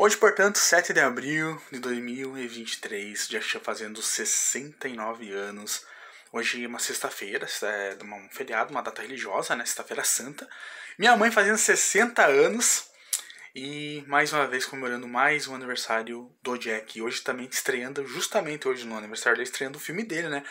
Hoje, portanto, 7 de abril de 2023, já está fazendo 69 anos. Hoje é uma sexta-feira, é um feriado, uma data religiosa, né? Sexta-feira santa. Minha mãe fazendo 60 anos e mais uma vez comemorando mais um aniversário do Jack. E hoje também estreando, justamente hoje no aniversário dele, estreando o filme dele, né?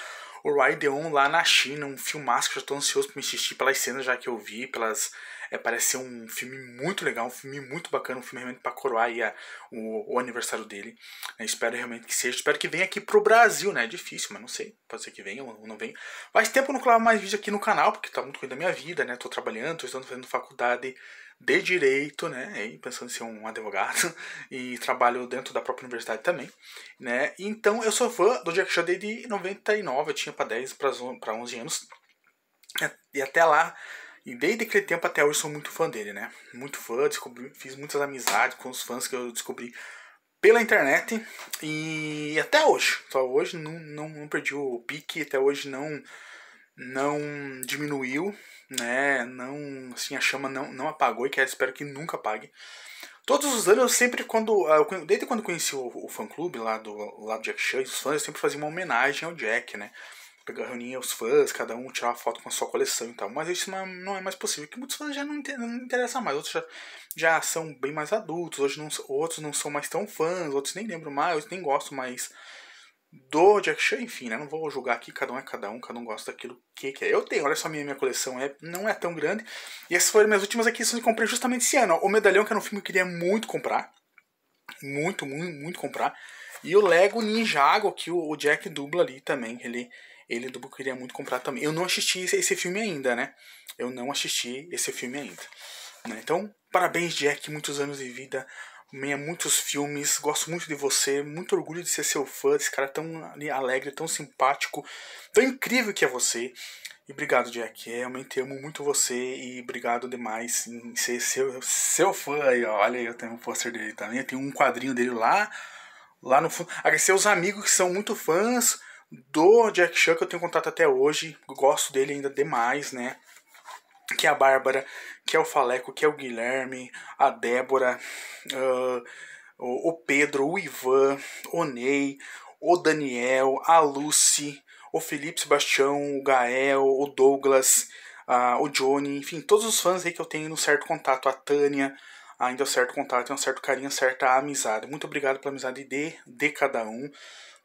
O Raid On lá na China, um filmaço que eu já tô ansioso para me assistir pelas cenas já que eu vi, pelas é, parece ser um filme muito legal, um filme muito bacana, um filme realmente para coroar a, o, o, aniversário dele. É, espero realmente que seja. Espero que venha aqui pro Brasil, né? É difícil, mas não sei. Pode ser que venha ou não venha. Faz tempo que eu não colava mais vídeo aqui no canal, porque tá muito ruim da minha vida, né? Tô trabalhando, tô estudando, fazendo faculdade de direito, né, e pensando em ser um advogado e trabalho dentro da própria universidade também, né? Então eu sou fã do Jack Chan desde 99, eu tinha para 10 para 11 anos. E até lá e desde aquele tempo até hoje sou muito fã dele, né? Muito fã, descobri, fiz muitas amizades com os fãs que eu descobri pela internet e até hoje. Só hoje não, não, não perdi o pique, até hoje não não diminuiu, né? Não, assim, a chama não, não apagou e que espero que nunca apague. Todos os anos eu sempre quando ah, desde quando conheci o, o fã clube lá do lá do Jack Chan, os fãs eu sempre fazia uma homenagem ao Jack, né? pegar, reunir os fãs, cada um tirar uma foto com a sua coleção e tal. Mas isso não é, não é mais possível, porque muitos fãs já não, não interessam mais, outros já, já, são bem mais adultos, hoje não, outros não são mais tão fãs, outros nem lembro mais, outros nem gosto mais do Jack Chan, enfim, né? Não vou julgar aqui, cada um é cada um, cada um gosta daquilo que quer. É. Eu tenho, olha só, minha, minha coleção é, não é tão grande. E essas foram minhas últimas aquisições que comprei justamente esse ano. O Medalhão, que era um filme que eu queria muito comprar. Muito, muito, muito comprar. E o Lego Ninjago, que o, o Jack dubla ali também, que ele ele do queria muito comprar também. Eu não assisti esse filme ainda, né? Eu não assisti esse filme ainda. Né? Então, parabéns, Jack, muitos anos de vida. Meia muitos filmes, gosto muito de você, muito orgulho de ser seu fã, esse cara tão alegre, tão simpático, tão incrível que é você. E obrigado, Jack. Realmente amo muito você e obrigado demais em ser seu, seu fã aí, ó. Olha aí, eu tenho um pôster dele também, eu tenho um quadrinho dele lá, lá no fundo. Agradecer os amigos que são muito fãs, do Jack Chan, que eu tenho contato até hoje, gosto dele ainda demais, né? Que é a Bárbara, que é o Faleco, que é o Guilherme, a Débora, uh, o Pedro, o Ivan, o Ney, o Daniel, a Lucy, o Felipe Sebastião, o Gael, o Douglas, uh, o Johnny, enfim, todos os fãs aí que eu tenho no certo contato, a Tânia, ainda é um certo contato, é um certo carinho, certa amizade. Muito obrigado pela amizade de, de cada um.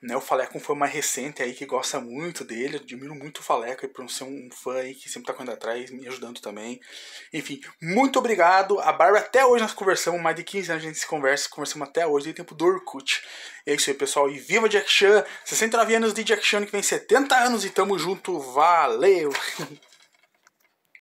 Né, o Faleco foi mais recente aí que gosta muito dele, admiro muito o Faleco por ser um fã aí que sempre tá correndo atrás, me ajudando também. Enfim, muito obrigado. A Barbie, até hoje nós conversamos, mais de 15 anos a gente se conversa, conversamos até hoje, desde o tempo do Orkut. É isso aí, pessoal, e viva Jack Chan! 69 anos de Jack Chan que vem 70 anos e tamo junto, valeu!